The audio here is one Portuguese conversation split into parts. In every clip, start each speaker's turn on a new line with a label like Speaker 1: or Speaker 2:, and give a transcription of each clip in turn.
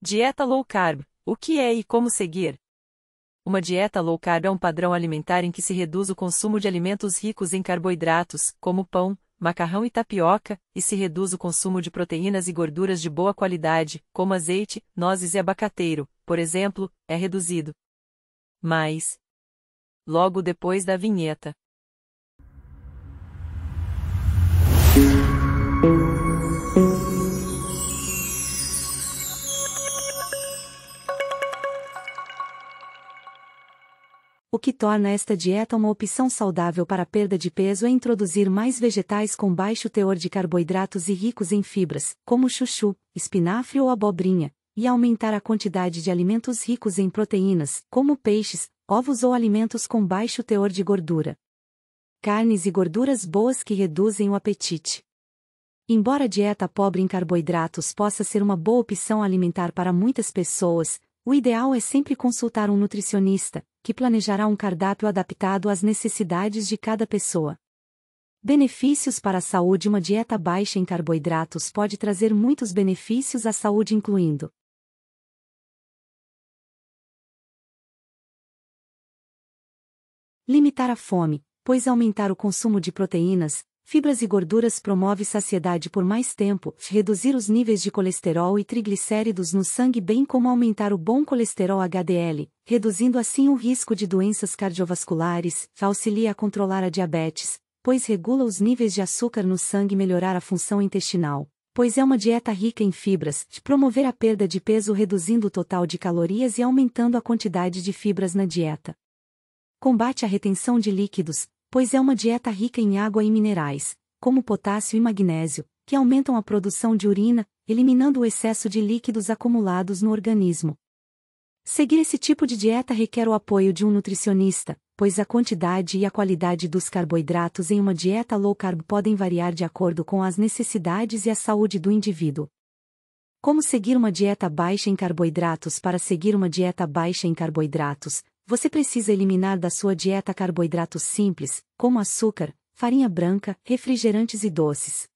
Speaker 1: Dieta low carb: o que é e como seguir? Uma dieta low carb é um padrão alimentar em que se reduz o consumo de alimentos ricos em carboidratos, como pão, macarrão e tapioca, e se reduz o consumo de proteínas e gorduras de boa qualidade, como azeite, nozes e abacateiro, por exemplo, é reduzido. Mas. Logo depois da vinheta. torna esta dieta uma opção saudável para perda de peso é introduzir mais vegetais com baixo teor de carboidratos e ricos em fibras, como chuchu, espinafre ou abobrinha, e aumentar a quantidade de alimentos ricos em proteínas, como peixes, ovos ou alimentos com baixo teor de gordura. Carnes e gorduras boas que reduzem o apetite. Embora a dieta pobre em carboidratos possa ser uma boa opção alimentar para muitas pessoas, o ideal é sempre consultar um nutricionista, que planejará um cardápio adaptado às necessidades de cada pessoa. Benefícios para a saúde Uma dieta baixa em carboidratos pode trazer muitos benefícios à saúde, incluindo limitar a fome, pois aumentar o consumo de proteínas, Fibras e gorduras promove saciedade por mais tempo, reduzir os níveis de colesterol e triglicéridos no sangue bem como aumentar o bom colesterol HDL, reduzindo assim o risco de doenças cardiovasculares, auxilia a controlar a diabetes, pois regula os níveis de açúcar no sangue e melhorar a função intestinal, pois é uma dieta rica em fibras, promover a perda de peso reduzindo o total de calorias e aumentando a quantidade de fibras na dieta combate a retenção de líquidos, pois é uma dieta rica em água e minerais, como potássio e magnésio, que aumentam a produção de urina, eliminando o excesso de líquidos acumulados no organismo. Seguir esse tipo de dieta requer o apoio de um nutricionista, pois a quantidade e a qualidade dos carboidratos em uma dieta low carb podem variar de acordo com as necessidades e a saúde do indivíduo. Como seguir uma dieta baixa em carboidratos Para seguir uma dieta baixa em carboidratos, você precisa eliminar da sua dieta carboidratos simples, como açúcar, farinha branca, refrigerantes e doces.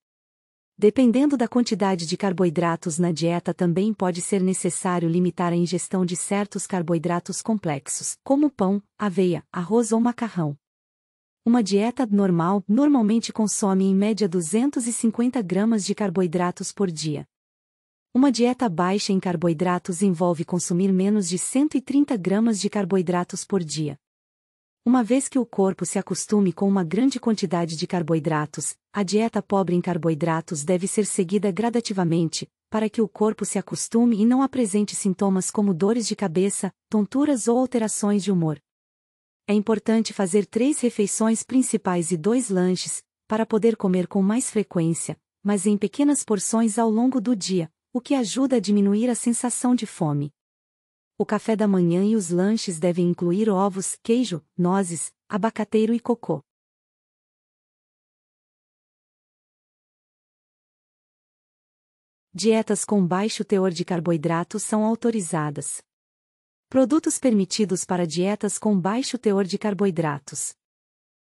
Speaker 1: Dependendo da quantidade de carboidratos na dieta, também pode ser necessário limitar a ingestão de certos carboidratos complexos, como pão, aveia, arroz ou macarrão. Uma dieta normal normalmente consome em média 250 gramas de carboidratos por dia. Uma dieta baixa em carboidratos envolve consumir menos de 130 gramas de carboidratos por dia. Uma vez que o corpo se acostume com uma grande quantidade de carboidratos, a dieta pobre em carboidratos deve ser seguida gradativamente, para que o corpo se acostume e não apresente sintomas como dores de cabeça, tonturas ou alterações de humor. É importante fazer três refeições principais e dois lanches, para poder comer com mais frequência, mas em pequenas porções ao longo do dia, o que ajuda a diminuir a sensação de fome. O café da manhã e os lanches devem incluir ovos, queijo, nozes, abacateiro e cocô. Dietas com baixo teor de carboidratos são autorizadas. Produtos permitidos para dietas com baixo teor de carboidratos.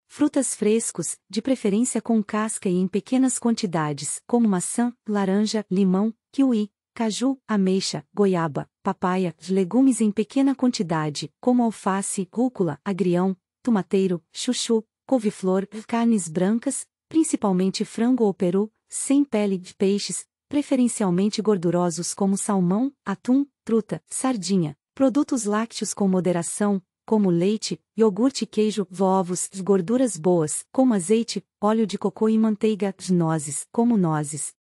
Speaker 1: Frutas frescos, de preferência com casca e em pequenas quantidades, como maçã, laranja, limão, kiwi, caju, ameixa, goiaba, papaya, legumes em pequena quantidade, como alface, rúcula, agrião, tomateiro, chuchu, couve-flor, carnes brancas, principalmente frango ou peru, sem pele, de peixes, preferencialmente gordurosos como salmão, atum, truta, sardinha, produtos lácteos com moderação, como leite, iogurte, queijo, ovos, gorduras boas, como azeite, óleo de coco e manteiga, nozes, como nozes,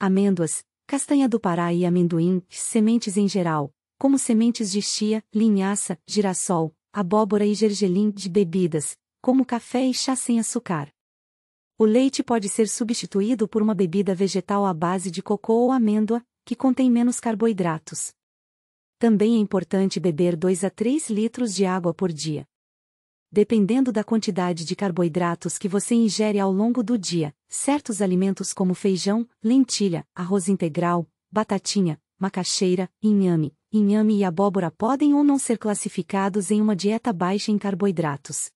Speaker 1: amêndoas, castanha do Pará e amendoim, sementes em geral, como sementes de chia, linhaça, girassol, abóbora e gergelim de bebidas, como café e chá sem açúcar. O leite pode ser substituído por uma bebida vegetal à base de cocô ou amêndoa, que contém menos carboidratos. Também é importante beber 2 a 3 litros de água por dia. Dependendo da quantidade de carboidratos que você ingere ao longo do dia, Certos alimentos como feijão, lentilha, arroz integral, batatinha, macaxeira, inhame, inhame e abóbora podem ou não ser classificados em uma dieta baixa em carboidratos.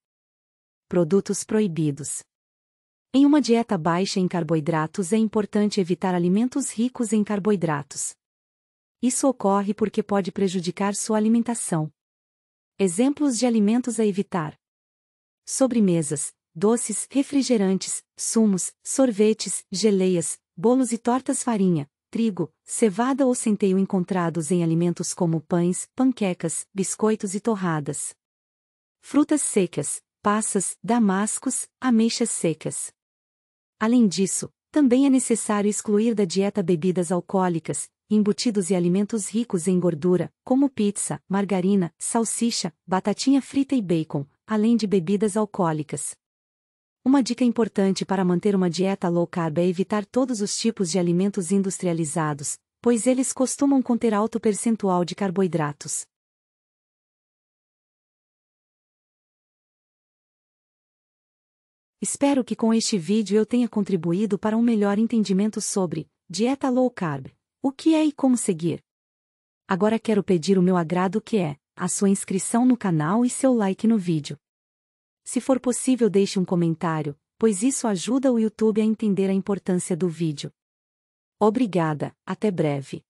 Speaker 1: Produtos proibidos. Em uma dieta baixa em carboidratos é importante evitar alimentos ricos em carboidratos. Isso ocorre porque pode prejudicar sua alimentação. Exemplos de alimentos a evitar: sobremesas, doces, refrigerantes, sumos, sorvetes, geleias, bolos e tortas farinha, trigo, cevada ou centeio encontrados em alimentos como pães, panquecas, biscoitos e torradas. Frutas secas, passas, damascos, ameixas secas. Além disso, também é necessário excluir da dieta bebidas alcoólicas, embutidos e alimentos ricos em gordura, como pizza, margarina, salsicha, batatinha frita e bacon, além de bebidas alcoólicas. Uma dica importante para manter uma dieta low carb é evitar todos os tipos de alimentos industrializados, pois eles costumam conter alto percentual de carboidratos. Espero que com este vídeo eu tenha contribuído para um melhor entendimento sobre dieta low carb, o que é e como seguir. Agora quero pedir o meu agrado que é a sua inscrição no canal e seu like no vídeo. Se for possível, deixe um comentário, pois isso ajuda o YouTube a entender a importância do vídeo. Obrigada, até breve.